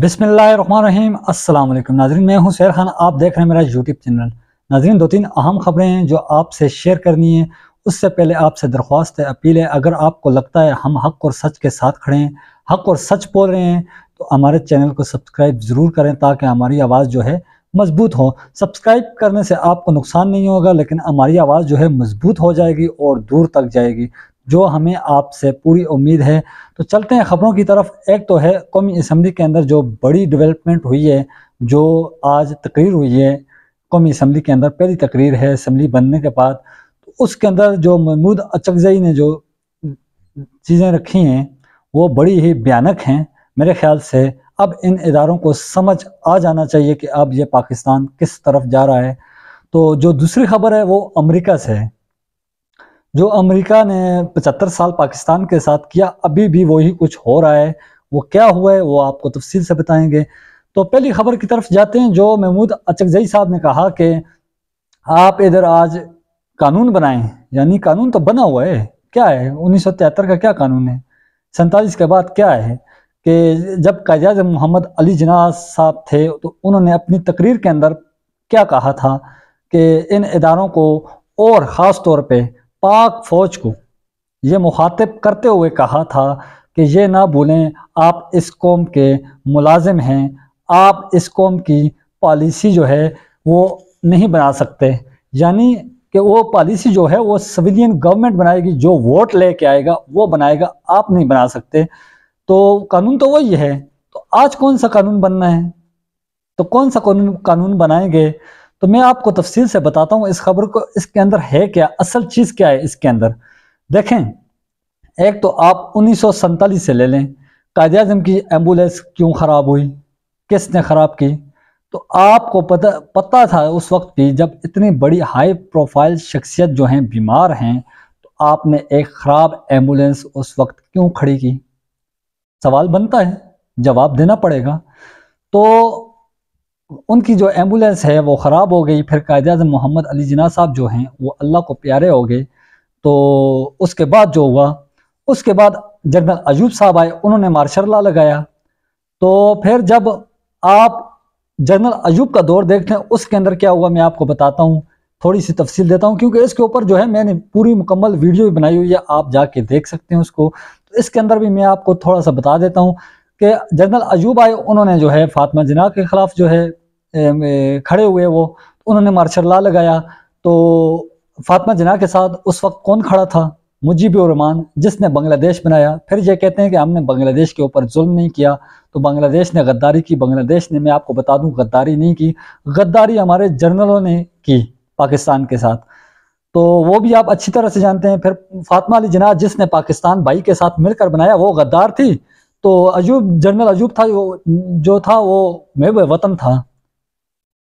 अस्सलाम वालेकुम नाजरीन मैं हूं सैर खान आप देख रहे हैं मेरा यूट्यूब चैनल नाजरीन दो तीन अहम खबरें हैं जो आपसे शेयर करनी है उससे पहले आपसे दरख्वास्त है अपील है अगर आपको लगता है हम हक और सच के साथ खड़े हैं हक और सच बोल रहे हैं तो हमारे चैनल को सब्सक्राइब ज़रूर करें ताकि हमारी आवाज़ जो है मजबूत हो सब्सक्राइब करने से आपको नुकसान नहीं होगा लेकिन हमारी आवाज़ जो है मजबूत हो जाएगी और दूर तक जाएगी जो हमें आपसे पूरी उम्मीद है तो चलते हैं ख़बरों की तरफ एक तो है कौमी इसम्बली के अंदर जो बड़ी डेवलपमेंट हुई है जो आज तकरीर हुई है कौमी इसम्बली के अंदर पहली तकरीर है इसम्बली बनने के बाद तो उसके अंदर जो महमूद अचकजई ने जो चीज़ें रखी हैं वो बड़ी ही भयानक हैं मेरे ख्याल से अब इन इदारों को समझ आ जाना चाहिए कि अब ये पाकिस्तान किस तरफ जा रहा है तो जो दूसरी खबर है वो अमेरिका से है जो अमेरिका ने 75 साल पाकिस्तान के साथ किया अभी भी वही कुछ हो रहा है वो क्या हुआ है वो आपको तफसील से बताएंगे तो पहली खबर की तरफ जाते हैं जो महमूद अचकजई साहब ने कहा कि आप इधर आज कानून बनाएं यानी कानून तो बना हुआ है क्या है उन्नीस का क्या कानून है सैतालीस के बाद क्या है कि जब कैजाज मोहम्मद अली जनाज साहब थे तो उन्होंने अपनी तकरीर के अंदर क्या कहा था कि इन इदारों को और ख़ास तौर पर पाक फौज को ये मुखातिब करते हुए कहा था कि ये ना भूलें आप इस कौम के मुलाजिम हैं आप इस कौम की पॉलिसी जो है वो नहीं बना सकते यानी कि वो पॉलिसी जो है वो सिविलियन गवर्नमेंट बनाएगी जो वोट लेके आएगा वो बनाएगा आप नहीं बना सकते तो कानून तो वही है तो आज कौन सा कानून बनना है तो कौन सा कानून कानून बनाएंगे तो मैं आपको तफसील से बताता हूँ इस खबर को इसके अंदर है क्या असल चीज़ क्या है इसके अंदर देखें एक तो आप उन्नीस से ले लें कायद अजम की एम्बुलेंस क्यों ख़राब हुई किसने ख़राब की तो आपको पता पता था उस वक्त भी जब इतनी बड़ी हाई प्रोफाइल शख्सियत जो हैं बीमार हैं तो आपने एक ख़राब एम्बुलेंस उस वक्त क्यों खड़ी की सवाल बनता है जवाब देना पड़ेगा तो उनकी जो एम्बुलेंस है वो ख़राब हो गई फिर कायद अजम मोहम्मद अली जना साहब जो हैं वो अल्लाह को प्यारे हो गए तो उसके बाद जो हुआ उसके बाद जनरल अजूब साहब आए उन्होंने मार्शल ला लगाया तो फिर जब आप जनरल अजूब का दौर देख लें उसके अंदर क्या हुआ मैं आपको बताता हूँ थोड़ी सी तफसील देता हूँ क्योंकि इसके ऊपर जो है मैंने पूरी मुकम्मल वीडियो भी बनाई हुई है आप जाके देख सकते हैं उसको तो इसके अंदर भी मैं आपको थोड़ा सा बता देता हूँ कि जनरल अजूब आए उन्होंने जो है फातमा जना के ख़िलाफ़ जो है खड़े हुए वो उन्होंने मार्शल ला लगाया तो फातमा जना के साथ उस वक्त कौन खड़ा था मुजीबरमान जिसने बांग्लादेश बनाया फिर ये कहते हैं कि हमने बांग्लादेश के ऊपर जुल्म नहीं किया तो बांग्लादेश ने गद्दारी की बांग्लादेश ने मैं आपको बता दूं गद्दारी नहीं की गद्दारी हमारे जर्नलों ने की पाकिस्तान के साथ तो वो भी आप अच्छी तरह से जानते हैं फिर फातमा अली जना जिसने पाकिस्तान भाई के साथ मिलकर बनाया वो गद्दार थी तो अजूब जनरल अजूब था जो था वो मैं वतन था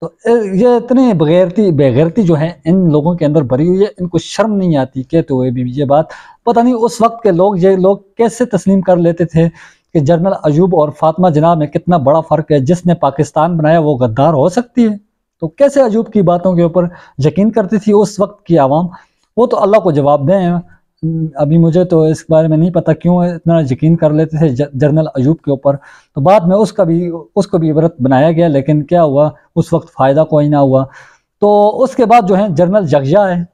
तो ये इतने बगैरती बेगैरती जो है इन लोगों के अंदर भरी हुई है इनको शर्म नहीं आती कहते हुए भी ये बात पता नहीं उस वक्त के लोग ये लोग कैसे तस्लीम कर लेते थे कि जनरल अयूब और फातिमा जना में कितना बड़ा फ़र्क है जिसने पाकिस्तान बनाया वो गद्दार हो सकती है तो कैसे अजूब की बातों के ऊपर यकीन करती थी उस वक्त की आवाम वो तो अल्लाह को जवाब दें हम्म, अभी मुझे तो इस बारे में नहीं पता क्यों इतना यकीन कर लेते थे जनरल अयूब के ऊपर तो बाद में उसका भी उसको भी इबरत बनाया गया लेकिन क्या हुआ उस वक्त फ़ायदा कोई ना हुआ तो उसके बाद जो है जनरल यकजा है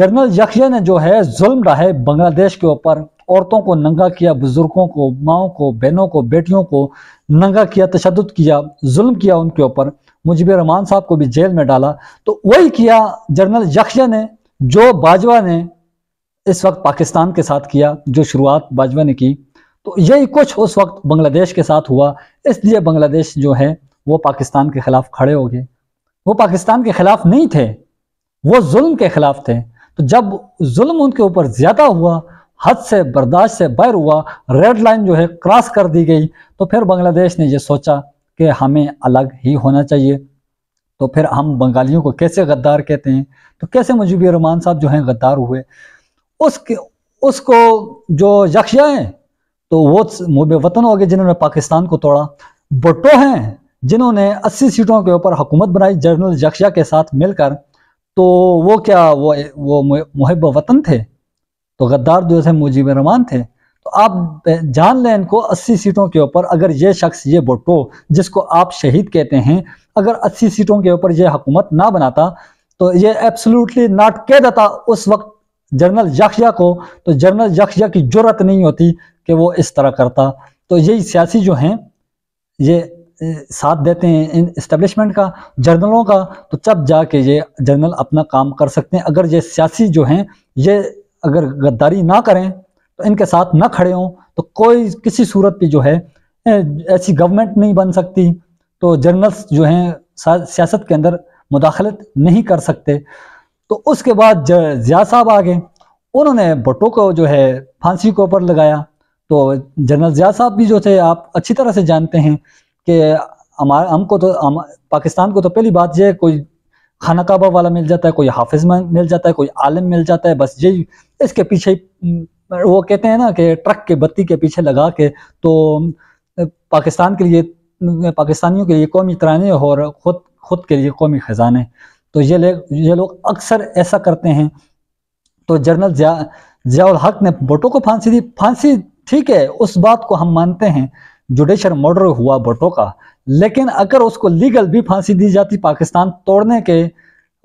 जनरल यकजा ने जो है जुल्म रहा है बांग्लादेश के ऊपर औरतों को नंगा किया बुज़ुर्गों को माओ को बहनों को बेटियों को नंगा किया तशद किया जुल्म किया उनके ऊपर मुजिब रहमान साहब को भी जेल में डाला तो वही किया जनरल यकजा ने जो बाजवा ने इस वक्त पाकिस्तान के साथ किया जो शुरुआत बाजवा ने की तो यही कुछ उस वक्त बांग्लादेश के साथ हुआ इसलिए बांग्लादेश जो है वो पाकिस्तान के खिलाफ खड़े हो गए वो पाकिस्तान के खिलाफ नहीं थे वो जुल्म के खिलाफ थे तो जब जुल्म उनके ऊपर ज़्यादा हुआ हद से बर्दाश्त से बैर हुआ रेड लाइन जो है क्रॉस कर दी गई तो फिर बांग्लादेश ने यह सोचा कि हमें अलग ही होना चाहिए तो फिर हम बंगालियों को कैसे गद्दार कहते हैं तो कैसे मुजीब रहमान साहब जो हैं गद्दार हुए उसके उसको जो यक्षा हैं तो वो मुबे वतन हो गए जिन्होंने पाकिस्तान को तोड़ा बटो हैं जिन्होंने 80 सीटों के ऊपर हुकूमत बनाई जनरल यक्षा के साथ मिलकर तो वो क्या वो वो मुहब वतन थे तो गद्दार जो थे मुजीब रमान थे तो आप जान लें इनको 80 सीटों के ऊपर अगर ये शख्स ये बोटो जिसको आप शहीद कहते हैं अगर 80 सीटों के ऊपर ये हुकूमत ना बनाता तो ये एब्सोल्युटली नॉट कह देता उस वक्त जनरल यक्षया को तो जनरल यक्षया की जरूरत नहीं होती कि वो इस तरह करता तो यही सियासी जो हैं ये साथ देते हैं इन इस्टेब्लिशमेंट का जर्नलों का तो तब जाके ये जर्नल अपना काम कर सकते हैं अगर ये सियासी जो हैं ये अगर गद्दारी ना करें तो इनके साथ ना खड़े हों तो कोई किसी सूरत भी जो है ऐसी गवर्नमेंट नहीं बन सकती तो जर्नल्स जो हैं सियासत के अंदर मुदाखलत नहीं कर सकते तो उसके बाद जिया साहब आ गए उन्होंने भुट्टो को जो है फांसी के ऊपर लगाया तो जनरल जिया साहब भी जो थे आप अच्छी तरह से जानते हैं कि हमारा हमको तो हम, पाकिस्तान को तो पहली बात यह कोई खाना काबा वाला मिल जाता है कोई हाफिज मिल जाता है कोई आलम मिल जाता है बस यही इसके पीछे वो कहते हैं ना कि ट्रक के बत्ती के पीछे लगा के तो पाकिस्तान के लिए पाकिस्तानियों के लिए कौमी तराने और ख़ुद खुद के लिए कौमी ख़जाने तो ये ये लोग अक्सर ऐसा करते हैं तो जनरल जिया जियाउल हक ने बोटो को फांसी दी फांसी ठीक है उस बात को हम मानते हैं जुडिशर मर्डर हुआ बोटो का लेकिन अगर उसको लीगल भी फांसी दी जाती पाकिस्तान तोड़ने के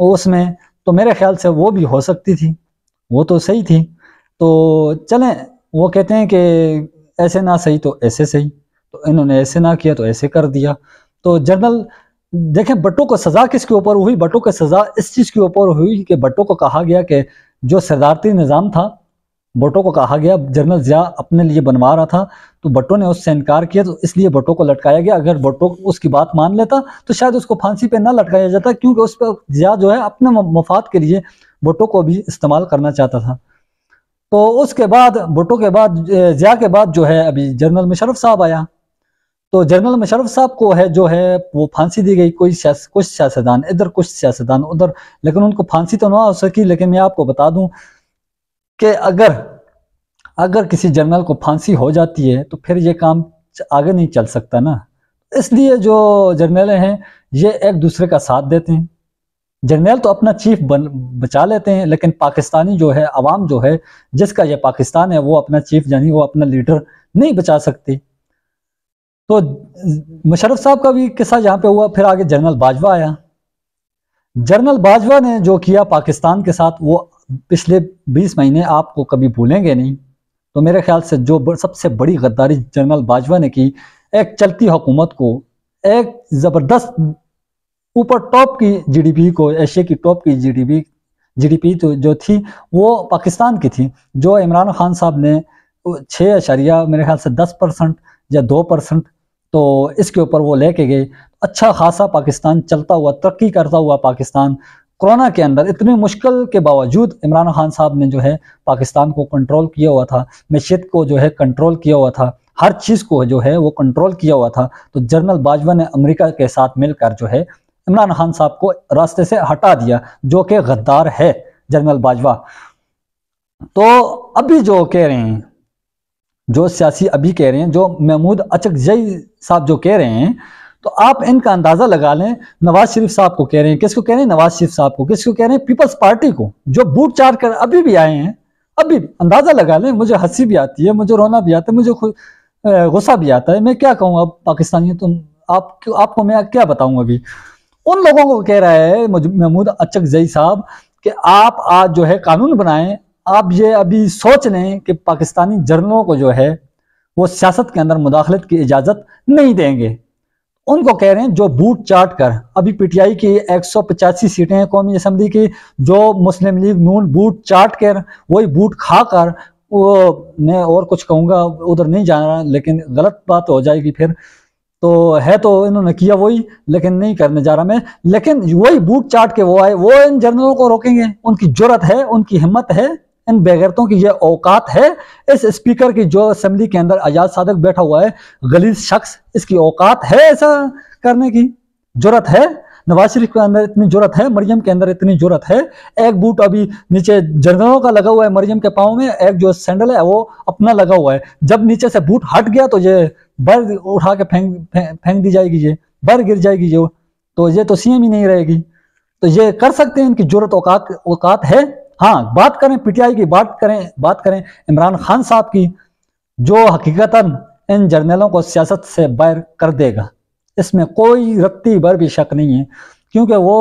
उसमें तो मेरे ख्याल से वो भी हो सकती थी वो तो सही थी तो चलें वो कहते हैं कि ऐसे ना सही तो ऐसे सही तो इन्होंने ऐसे ना किया तो ऐसे कर दिया तो जनरल देखें बटो को सजा किसके ऊपर हुई बटो की सजा इस चीज के ऊपर हुई कि बटो को कहा गया कि जो सदारती निज़ाम था बटो को कहा गया जनरल जिया अपने लिए बनवा रहा था तो बटो ने उससे इनकार किया तो इसलिए बटो को लटकाया गया अगर बटो उसकी बात मान लेता तो शायद उसको फांसी पे ना लटकाया जाता क्योंकि उस पर जिया जो है अपने मफाद के लिए बटो को भी इस्तेमाल करना चाहता था तो उसके बाद बटो के बाद जिया के बाद जो है अभी जनरल मुशरफ साहब आया तो जनरल मुशरफ साहब को है जो है वो फांसी दी गई कोई स्यास, कुछ सियासतदान इधर कुछ सियासतदान उधर लेकिन उनको फांसी तो ना हो सकी लेकिन मैं आपको बता दूं कि अगर अगर किसी जनरल को फांसी हो जाती है तो फिर ये काम आगे नहीं चल सकता ना इसलिए जो जर्नल हैं ये एक दूसरे का साथ देते हैं जर्नल तो अपना चीफ बन बचा लेते हैं लेकिन पाकिस्तानी जो है अवाम जो है जिसका यह पाकिस्तान है वो अपना चीफ यानी वो अपना लीडर नहीं बचा सकती तो मुशरफ साहब का भी किस्सा यहाँ पे हुआ फिर आगे जनरल बाजवा आया जनरल बाजवा ने जो किया पाकिस्तान के साथ वो पिछले 20 महीने आपको कभी भूलेंगे नहीं तो मेरे ख्याल से जो सबसे बड़ी गद्दारी जनरल बाजवा ने की एक चलती हुकूमत को एक ज़बरदस्त ऊपर टॉप की जीडीपी को एशिया की टॉप की जीडीपी जीडीपी तो जो थी वो पाकिस्तान की थी जो इमरान खान साहब ने छः अशारिया मेरे ख्याल से दस परसेंट या दो परसेंट तो इसके ऊपर वो लेके गए अच्छा खासा पाकिस्तान चलता हुआ तरक्की करता हुआ पाकिस्तान कोरोना के अंदर इतनी मुश्किल के बावजूद इमरान खान साहब ने जो है पाकिस्तान को कंट्रोल किया हुआ था मैशत को जो है कंट्रोल किया हुआ था हर चीज़ को जो है वो कंट्रोल किया हुआ था तो जनरल बाजवा ने अमेरिका के साथ मिलकर जो है इमरान खान साहब को रास्ते से हटा दिया जो कि गद्दार है जनरल बाजवा तो अभी जो कह रहे हैं जो सियासी अभी कह रहे हैं जो महमूद अचकजई साहब जो कह रहे हैं तो आप इनका अंदाज़ा लगा लें नवाज शरीफ साहब को कह रहे हैं किसको कह रहे हैं नवाज शरीफ साहब को किसको कह रहे हैं पीपल्स पार्टी को जो बूट चार कर अभी भी आए हैं अभी अंदाज़ा लगा लें मुझे हंसी भी आती है मुझे रोना भी आता है मुझे गुस्सा भी आता है मैं क्या कहूँ अब पाकिस्तानी तो आप आपको मैं क्या बताऊँ अभी उन लोगों को कह रहा है महमूद जई साहब कि आप आज जो है कानून बनाएं आप ये अभी सोच लें कि पाकिस्तानी जर्नलों को जो है वो सियासत के अंदर मुदाखलत की इजाज़त नहीं देंगे उनको कह रहे हैं जो बूट चाट कर अभी पीटीआई की एक सौ पचासी सीटें हैं कौमी असम्बली की जो मुस्लिम लीग नून बूट चाट कर वही बूट खा कर वो मैं और कुछ कहूँगा उधर नहीं जा रहा लेकिन गलत बात हो जाएगी फिर तो है तो इन्होंने किया वही लेकिन नहीं करने जा रहा मैं लेकिन वही बूट चाट के वो आए वो इन जर्नलों को रोकेंगे उनकी जरूरत है उनकी हिम्मत है इन बेगैरतों की यह औकात है इस स्पीकर की जो असम्बली के अंदर आजाद सादक बैठा हुआ है गलीज शख्स इसकी औकात है ऐसा करने की जरूरत है नवाज शरीफ के अंदर इतनी जरूरत है मरियम के अंदर इतनी जरूरत है एक बूट अभी नीचे जर्नलों का लगा हुआ है मरियम के पाँव में एक जो सैंडल है वो अपना लगा हुआ है जब नीचे से बूट हट गया तो ये बर उठा के फेंक फेंक दी जाएगी ये बर गिर जाएगी ये तो ये तो सीएम ही नहीं रहेगी तो ये कर सकते हैं इनकी जरूरत औकात औकात है हाँ बात करें पीटीआई की बात करें बात करें इमरान खान साहब की जो हकीकतन इन जर्नलों को सियासत से बैर कर देगा इसमें कोई रत्ती भर भी शक नहीं है क्योंकि वो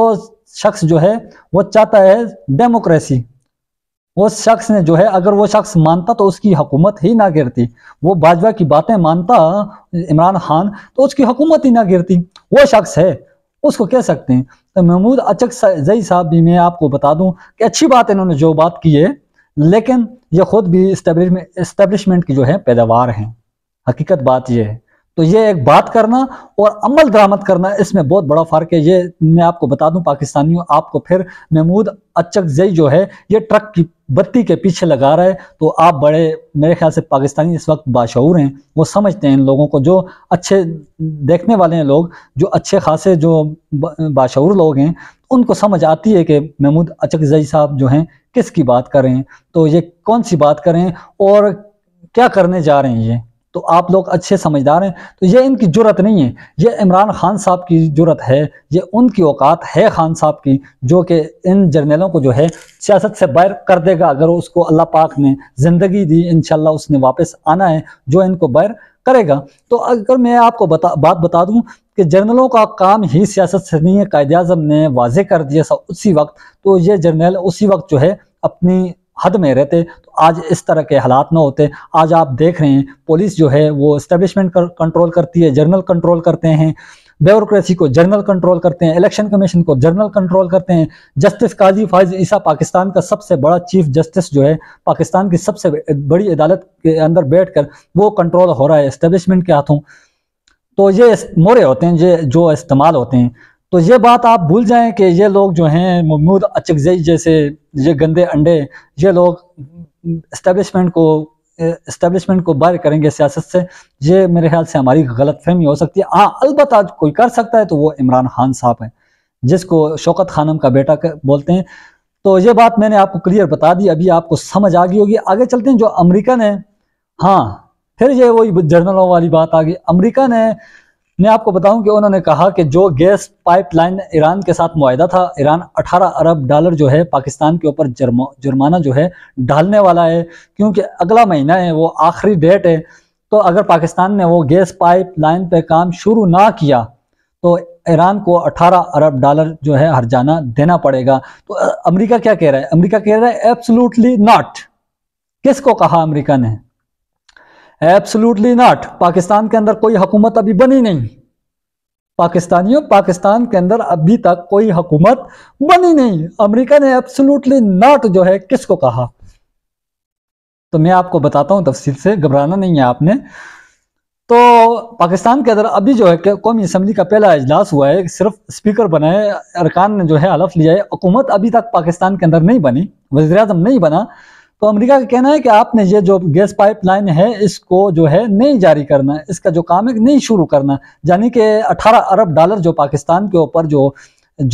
शख्स जो है वो चाहता है डेमोक्रेसी वो शख्स ने जो है अगर वो शख्स मानता तो उसकी हुकूमत ही ना गिरती वो बाजवा की बातें मानता इमरान खान तो उसकी हुकूमत ही ना गिरती वो शख्स है उसको कह सकते हैं तो महमूद अचक जई साहब भी मैं आपको बता दूं कि अच्छी बात इन्होंने जो बात की है लेकिन ये खुद भी इस्टेब्लिश्मेंट की जो है पैदावार हैं हकीकत बात यह है तो ये एक बात करना और अमल दरामद करना इसमें बहुत बड़ा फ़र्क है ये मैं आपको बता दूं पाकिस्तानियों आपको फिर महमूद अचक जई जो है ये ट्रक की बत्ती के पीछे लगा रहा है तो आप बड़े मेरे ख्याल से पाकिस्तानी इस वक्त बाशूर हैं वो समझते हैं इन लोगों को जो अच्छे देखने वाले हैं लोग जो अच्छे खासे जो बाशूर लोग हैं उनको समझ आती है कि महमूद अचक जई साहब जो हैं किसकी बात करें तो ये कौन सी बात करें और क्या करने जा रहे हैं ये तो आप लोग अच्छे समझदार हैं तो ये इनकी जरूरत नहीं है ये इमरान खान साहब की जरूरत है ये उनकी औकात है खान साहब की जो कि इन जर्नलों को जो है सियासत से बाहर कर देगा अगर उसको अल्लाह पाक ने ज़िंदगी दी इन उसने वापस आना है जो इनको बैर करेगा तो अगर मैं आपको बता बात बता दूं कि जर्नलों का काम ही सियासत से नहीं है कायद अजम ने वाजे कर दिया उसी वक्त तो ये जर्नल उसी वक्त जो है अपनी हद में रहते तो आज इस तरह के हालात ना होते आज आप देख रहे हैं पुलिस जो है वो इस्टेब्लिशमेंट कर, कंट्रोल करती है जर्नल कंट्रोल करते हैं ब्यूरोसी को जर्नल कंट्रोल करते हैं इलेक्शन कमीशन को जर्नल कंट्रोल करते हैं जस्टिस काजी फाइज ईसा पाकिस्तान का सबसे बड़ा चीफ जस्टिस जो है पाकिस्तान की सबसे बड़ी अदालत के अंदर कर वो कंट्रोल हो रहा है इस्टेब्लिशमेंट के हाथों तो ये मोरे होते हैं ये जो इस्तेमाल होते हैं तो ये बात आप भूल जाएं कि ये लोग जो हैं महमूद अचगजई जैसे ये गंदे अंडे ये लोग इस्टेबलिशमेंट को इस्टेबलिशमेंट को बाहर करेंगे सियासत से ये मेरे ख्याल से हमारी गलत फहमी हो सकती है हाँ अलबत् कोई कर सकता है तो वो इमरान खान साहब हैं जिसको शौकत खानम का बेटा बोलते हैं तो ये बात मैंने आपको क्लियर बता दी अभी आपको समझ आ गई होगी आगे चलते हैं जो अमरीकन है हाँ फिर ये वही जर्नलों वाली बात आ गई अमरीकन है मैं आपको बताऊं कि उन्होंने कहा कि जो गैस पाइपलाइन ईरान के साथ मुआदा था ईरान 18 अरब डॉलर जो है पाकिस्तान के ऊपर जुर्माना जो है डालने वाला है क्योंकि अगला महीना है वो आखिरी डेट है तो अगर पाकिस्तान ने वो गैस पाइप लाइन पर काम शुरू ना किया तो ईरान को 18 अरब डॉलर जो है हरजाना देना पड़ेगा तो अमरीका क्या कह रहा है अमरीका कह रहा है एब्सोलूटली नॉट किस कहा अमरीका ने एब्सोल्युटली नॉट पाकिस्तान के अंदर कोई हुकूमत अभी बनी नहीं पाकिस्तानियों पाकिस्तान के अंदर अभी तक कोई हुकूमत बनी नहीं अमेरिका ने एब्सोल्युटली नॉट जो है किसको कहा तो मैं आपको बताता हूं तफसील से घबराना नहीं है आपने तो पाकिस्तान के अंदर अभी जो है कौमी असम्बली का पहला अजलास हुआ है सिर्फ स्पीकर बनाए अरकान ने जो है हलफ लिया है हुकूमत अभी तक पाकिस्तान के अंदर नहीं बनी वजी नहीं बना तो अमेरिका का कहना है कि आपने ये जो गैस पाइपलाइन है इसको जो है नहीं जारी करना इसका जो काम है नहीं शुरू करना यानी कि 18 अरब डॉलर जो पाकिस्तान के ऊपर जो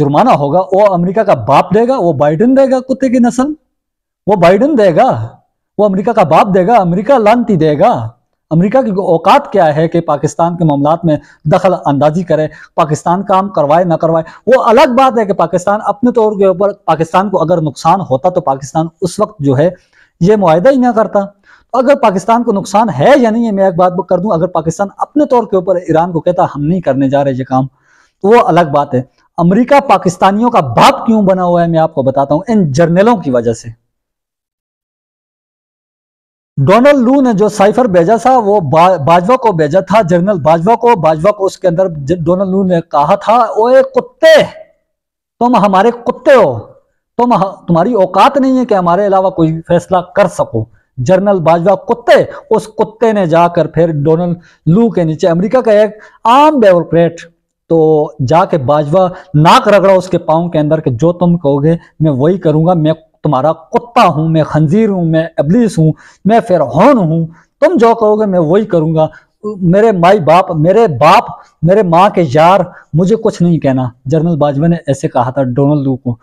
जुर्माना होगा वो अमेरिका का बाप देगा वो बाइडन देगा कुत्ते की नस्ल वो बाइडन देगा वो अमेरिका का बाप देगा अमरीका लानती देगा अमेरिका की औकात क्या है कि पाकिस्तान के मामला में दखल अंदाजी करे पाकिस्तान काम करवाए ना करवाए वो अलग बात है कि पाकिस्तान अपने तौर के ऊपर पाकिस्तान को अगर नुकसान होता तो पाकिस्तान उस वक्त जो है ये माहदा ही ना करता तो अगर पाकिस्तान को नुकसान है या नहीं है मैं एक बात कर दूं अगर पाकिस्तान अपने तौर के ऊपर ईरान को कहता हम नहीं करने जा रहे ये काम तो वो अलग बात है अमेरिका पाकिस्तानियों का बाप क्यों बना हुआ है मैं आपको बताता हूं इन जर्नलों की वजह से डोनाल्ड लू ने जो साइफर भेजा था वो बा, बाजवा को भेजा था जनरल बाजवा को बाजवा को उसके अंदर डोनाल्ड लू ने कहा था ओए कुत्ते तुम हमारे कुत्ते हो तुम तुम्हारी औकात नहीं है कि हमारे अलावा कोई फैसला कर सको जनरल बाजवा कुत्ते उस कुत्ते ने जाकर फिर डोनाल्ड लू के नीचे अमेरिका का एक आम डेमोक्रेट तो जाके बाजवा नाक रगड़ा उसके पाँव के अंदर के जो तुम कहोगे मैं वही करूंगा मैं तुम्हारा कुत्ता हूँ मैं खंजीर हूँ मैं अबलीस हूँ मैं फिरहौन हूँ तुम जो कहोगे मैं वही करूँगा मेरे माई बाप मेरे बाप मेरे माँ के यार मुझे कुछ नहीं कहना जनरल बाजवा ने ऐसे कहा था डोनाल्ड लू को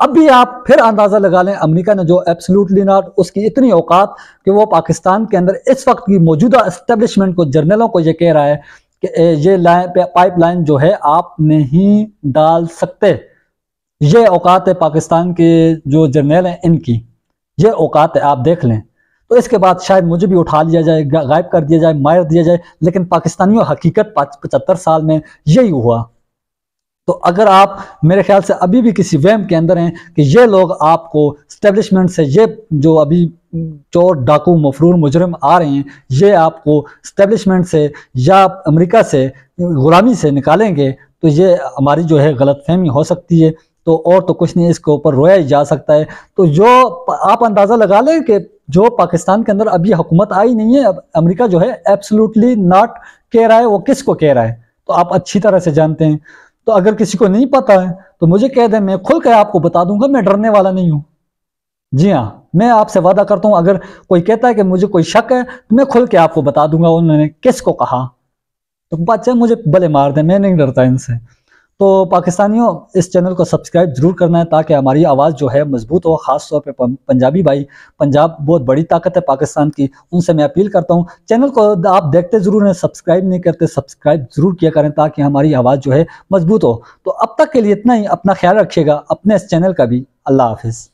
अब भी आप फिर अंदाज़ा लगा लें अमेरिका ने जो एब्सोल्युटली नॉट उसकी इतनी औकात कि वो पाकिस्तान के अंदर इस वक्त की मौजूदा इस्टेब्लिशमेंट को जर्नलों को ये कह रहा है कि ये लाइन पाइपलाइन जो है आप नहीं डाल सकते ये औकात है पाकिस्तान के जो जर्नल हैं इनकी ये औकात है आप देख लें तो इसके बाद शायद मुझे भी उठा लिया जाए गायब कर दिया जाए मार दिया जाए लेकिन पाकिस्तानियों हकीकत पचहत्तर साल में यही हुआ तो अगर आप मेरे ख्याल से अभी भी किसी वहम के अंदर हैं कि ये लोग आपको स्टेब्लिशमेंट से ये जो अभी चोर डाकू मफरूर मुजरम आ रहे हैं ये आपको स्टेब्लिशमेंट से या अमेरिका से ग़ुलामी से निकालेंगे तो ये हमारी जो है गलतफहमी हो सकती है तो और तो कुछ नहीं इसके ऊपर रोया जा सकता है तो जो आप अंदाज़ा लगा लें कि जो पाकिस्तान के अंदर अभी हुकूमत आई नहीं है अब अमेरिका जो है एब्सोल्युटली नॉट कह रहा है वो किस को कह रहा है तो आप अच्छी तरह से जानते हैं तो अगर किसी को नहीं पता है तो मुझे कह दें मैं खुल कर आपको बता दूंगा मैं डरने वाला नहीं हूँ जी हाँ मैं आपसे वादा करता हूँ अगर कोई कहता है कि मुझे कोई शक है तो मैं खुल के आपको बता दूंगा उन्होंने किस को कहा तो बच्चे मुझे भले मार दें मैं नहीं डरता इनसे तो पाकिस्तानियों इस चैनल को सब्सक्राइब जरूर करना है ताकि हमारी आवाज़ जो है मजबूत हो ख़ास तौर पर पंजाबी भाई पंजाब बहुत बड़ी ताकत है पाकिस्तान की उनसे मैं अपील करता हूँ चैनल को आप देखते ज़रूर हैं सब्सक्राइब नहीं करते सब्सक्राइब ज़रूर किया करें ताकि हमारी आवाज़ जो है मजबूत हो तो अब तक के लिए इतना ही अपना ख्याल रखिएगा अपने इस चैनल का भी अल्लाह हाफिज़